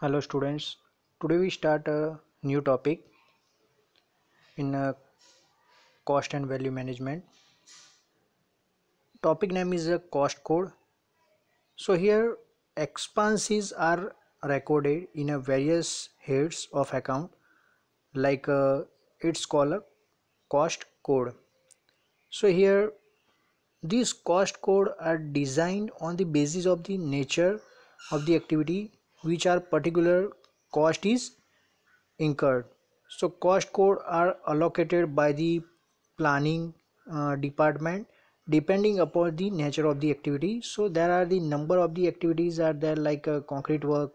hello students today we start a new topic in uh, cost and value management topic name is a cost code so here expenses are recorded in a various heads of account like uh, it's called a cost code so here these cost code are designed on the basis of the nature of the activity which are particular cost is incurred so cost code are allocated by the planning uh, department depending upon the nature of the activity so there are the number of the activities are there like uh, concrete work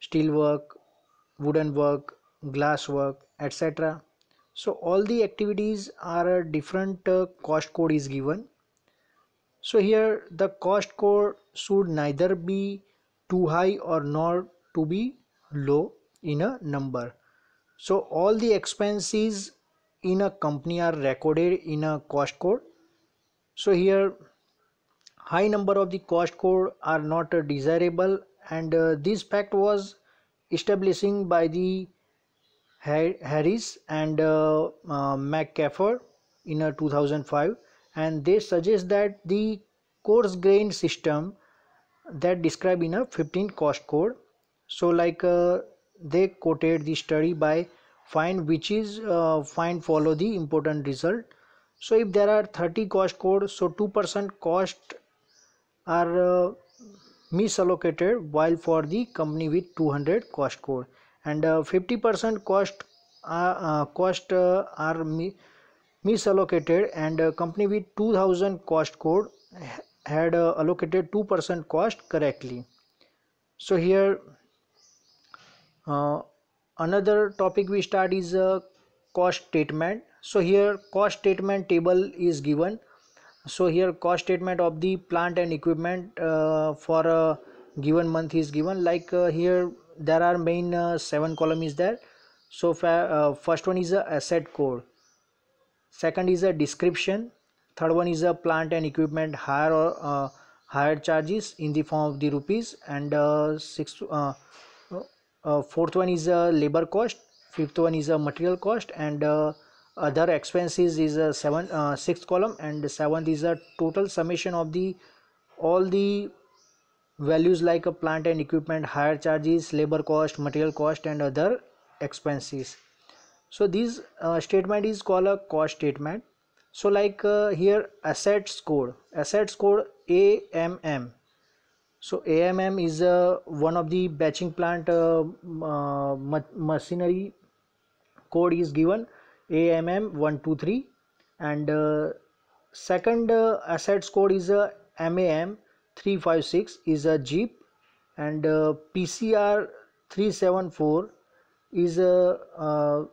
steel work wooden work glass work etc so all the activities are a different uh, cost code is given so here the cost code should neither be too high or nor to be low in a number so all the expenses in a company are recorded in a cost code so here high number of the cost code are not uh, desirable and uh, this fact was establishing by the Harris and uh, uh McCaffrey in uh, 2005 and they suggest that the coarse grain system that describe in a 15 cost code so like uh, they quoted the study by find which is uh, find follow the important result so if there are 30 cost code so 2% cost are uh, misallocated while for the company with 200 cost code and 50% uh, cost uh, uh, cost are mi misallocated and company with 2000 cost code had uh, allocated 2% cost correctly so here uh, another topic we start is a uh, cost statement so here cost statement table is given so here cost statement of the plant and equipment uh, for a given month is given like uh, here there are main uh, seven column is there so uh, first one is a asset code second is a description third one is a plant and equipment hire or uh, hire charges in the form of the rupees and uh, sixth uh, uh, uh fourth one is a labor cost fifth one is a material cost and uh, other expenses is a uh, sixth column and seventh is a total summation of the all the values like a plant and equipment hire charges labor cost material cost and other expenses so this statement is called a cost statement so like uh, here assets code assets code AMM so AMM is uh, one of the batching plant uh, uh ma machinery code is given AMM 123 and uh, second uh, assets code is uh, a uh, MAM 356 is a Jeep and uh, PCR 374 is a uh,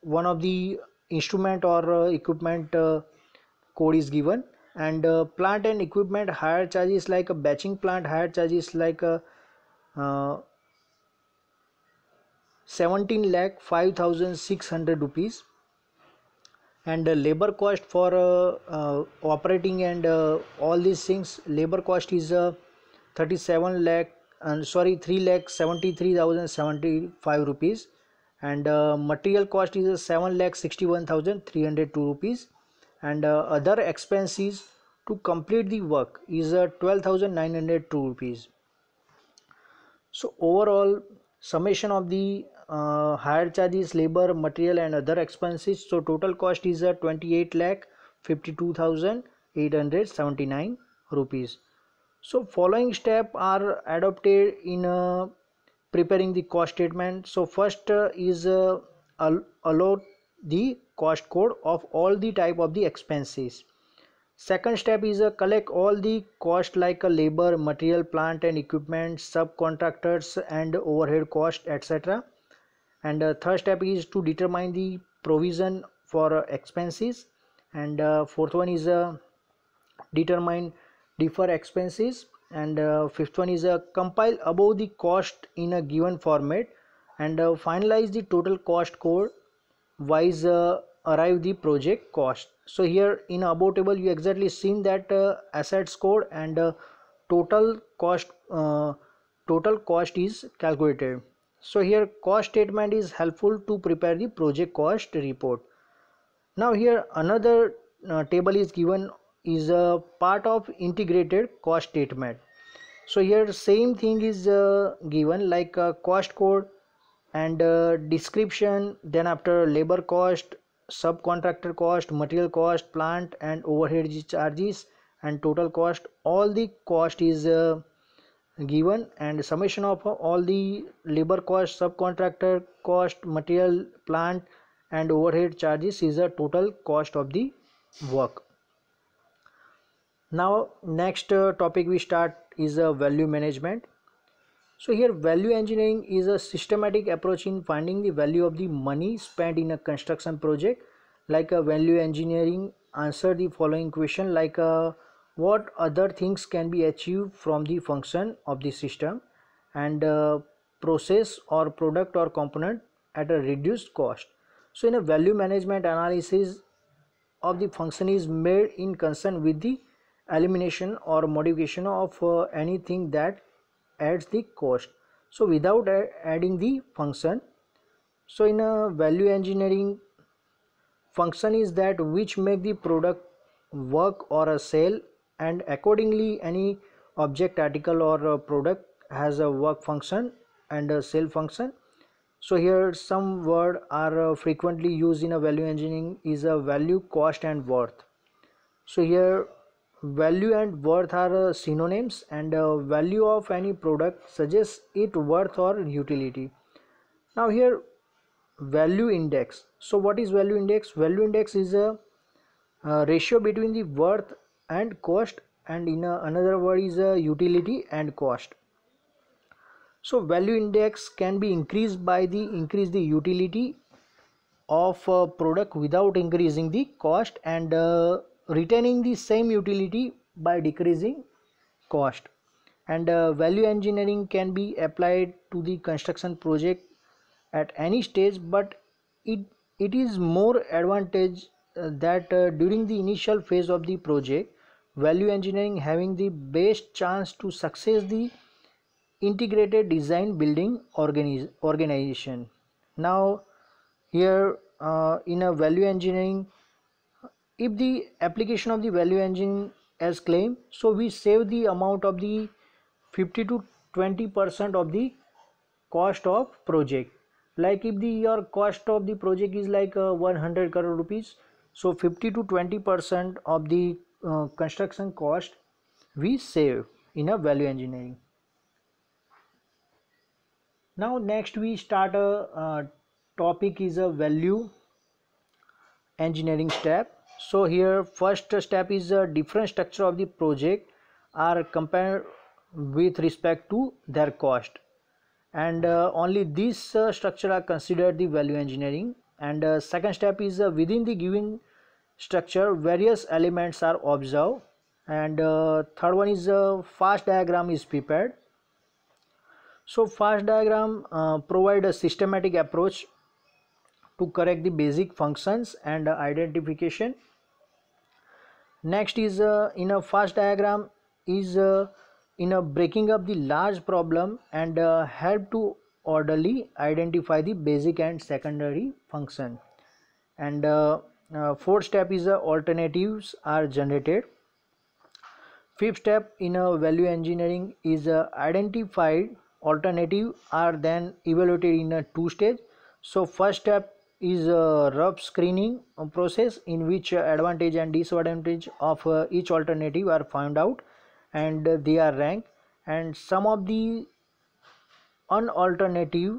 one of the instrument or equipment code is given and uh, plant and equipment hire charges like a batching plant hire charges like a uh, 17 lakh 5600 rupees and uh, labor cost for uh, uh, operating and all these things labor cost is 37 lakh and sorry 3 lakh 73075 rupees and material cost is 7 lakh 61302 rupees and uh, other expenses to complete the work is uh, 12902 rupees so overall summation of the uh, higher charges labor material and other expenses so total cost is uh, 28 lakh 52879 rupees so following step are adopted in uh, preparing the cost statement so first uh, is uh, allot the cost code of all the type of the expenses second step is uh, collect all the cost like uh, labor material plant and equipment subcontractors and overhead cost etc and uh, third step is to determine the provision for uh, expenses and uh, fourth one is uh, determine defer expenses and uh, fifth one is uh, compile above the cost in a given format and uh, finalize the total cost code wise arrive the project cost so here in above table you exactly seen that uh, assets code and uh, total cost uh, total cost is calculated so here cost statement is helpful to prepare the project cost report now here another uh, table is given is a part of integrated cost statement so here same thing is uh, given like uh, cost code and uh, description then after labor cost subcontractor cost material cost plant and overhead charges and total cost all the cost is uh, given and summation of all the labor cost subcontractor cost material plant and overhead charges is the total cost of the work now next uh, topic we start is uh, value management so here value engineering is a systematic approach in finding the value of the money spent in a construction project like a value engineering answer the following question like a, uh, what other things can be achieved from the function of the system and uh, process or product or component at a reduced cost so in a value management analysis of the function is made in concern with the elimination or modification of uh, anything that adds the cost so without adding the function so in a value engineering function is that which make the product work or a sale and accordingly any object article or product has a work function and a sale function so here some word are uh, frequently used in a value engineering is a value cost and worth so here value and worth are uh, synonyms and uh, value of any product suggests its worth or utility now here value index so what is value index value index is a, a ratio between the worth and cost and in a, uh, another word is a utility and cost so value index can be increased by the increase the utility of a product without increasing the cost and uh, retaining the same utility by decreasing cost and uh, value engineering can be applied to the construction project at any stage but it it is more advantage uh, that uh, during the initial phase of the project value engineering having the best chance to success the integrated design building organiz organization now here uh, in a value engineering if the application of the value engine as claim so we save the amount of the 50 to 20 percent of the cost of project like if the your cost of the project is like uh, 100 crore rupees so 50 to 20 percent of the uh, construction cost we save in a value engineering now next we start a uh, uh, topic is a value engineering step so here first step is a different structure of the project are compared with respect to their cost and uh, only this uh, structure are considered the value engineering and uh, second step is uh, within the given structure various elements are observed and uh, third one is uh, fast diagram is prepared so fast diagram uh, provide a systematic approach to correct the basic functions and identification next is uh, in a first diagram is uh, in a breaking up the large problem and uh, help to orderly identify the basic and secondary function and uh, uh, fourth step is uh, alternatives are generated fifth step in a value engineering is identified alternative are then evaluated in a two stage so first step is a rough screening process in which advantage and disadvantage of uh, each alternative are found out and they are ranked and some of the unalternative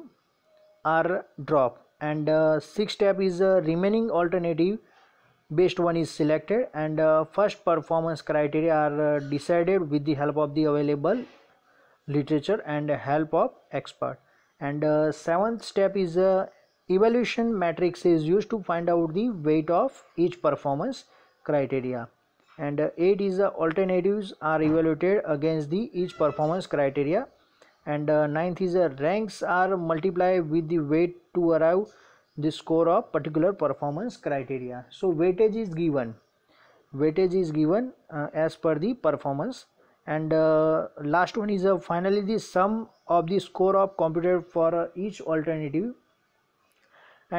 are dropped and uh, sixth step is a uh, remaining alternative based one is selected and uh, first performance criteria are uh, decided with the help of the available literature and help of expert and uh, seventh step is evaluation matrix is used to find out the weight of each performance criteria and uh, 8 is the alternatives are evaluated against the each performance criteria and uh, ninth is the ranks are multiplied with the weight to arrive the score of particular performance criteria so weightage is given weightage is given uh, as per the performance and uh, last one is uh, finally the sum of the score of computed for uh, each alternative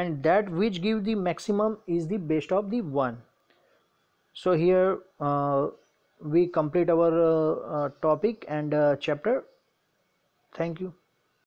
and that which give the maximum is the best of the 1 so here uh, we complete our uh, uh topic and uh, chapter thank you